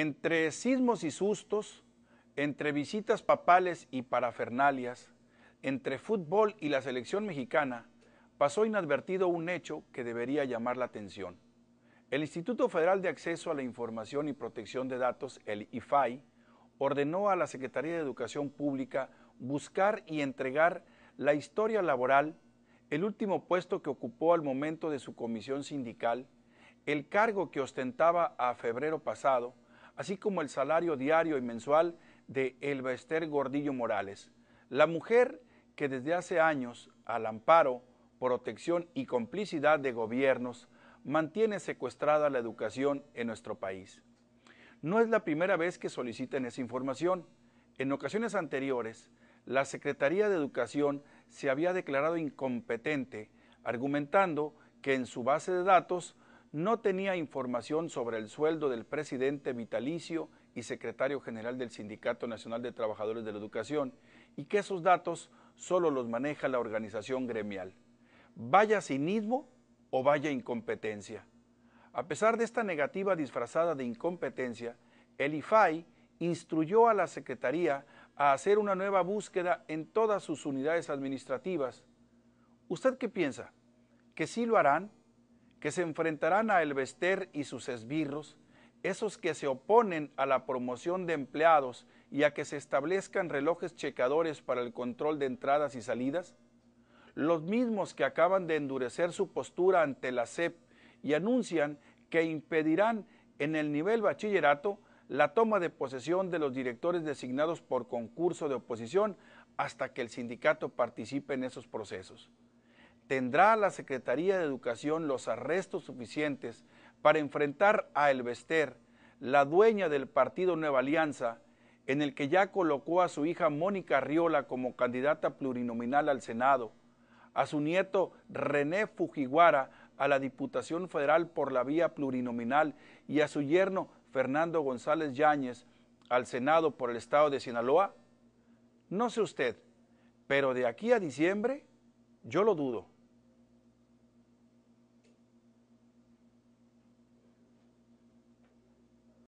Entre sismos y sustos, entre visitas papales y parafernalias, entre fútbol y la selección mexicana, pasó inadvertido un hecho que debería llamar la atención. El Instituto Federal de Acceso a la Información y Protección de Datos, el IFAI, ordenó a la Secretaría de Educación Pública buscar y entregar la historia laboral, el último puesto que ocupó al momento de su comisión sindical, el cargo que ostentaba a febrero pasado, así como el salario diario y mensual de Elba Ester Gordillo Morales, la mujer que desde hace años, al amparo, protección y complicidad de gobiernos, mantiene secuestrada la educación en nuestro país. No es la primera vez que solicitan esa información. En ocasiones anteriores, la Secretaría de Educación se había declarado incompetente, argumentando que en su base de datos no tenía información sobre el sueldo del presidente vitalicio y secretario general del Sindicato Nacional de Trabajadores de la Educación y que esos datos solo los maneja la organización gremial. Vaya cinismo o vaya incompetencia. A pesar de esta negativa disfrazada de incompetencia, el IFAI instruyó a la Secretaría a hacer una nueva búsqueda en todas sus unidades administrativas. ¿Usted qué piensa? ¿Que sí lo harán? que se enfrentarán a Elvester y sus esbirros, esos que se oponen a la promoción de empleados y a que se establezcan relojes checadores para el control de entradas y salidas? Los mismos que acaban de endurecer su postura ante la SEP y anuncian que impedirán en el nivel bachillerato la toma de posesión de los directores designados por concurso de oposición hasta que el sindicato participe en esos procesos. ¿Tendrá la Secretaría de Educación los arrestos suficientes para enfrentar a Elvester, la dueña del partido Nueva Alianza, en el que ya colocó a su hija Mónica Riola como candidata plurinominal al Senado, a su nieto René Fujiguara a la Diputación Federal por la vía plurinominal y a su yerno Fernando González Yáñez al Senado por el Estado de Sinaloa? No sé usted, pero de aquí a diciembre yo lo dudo.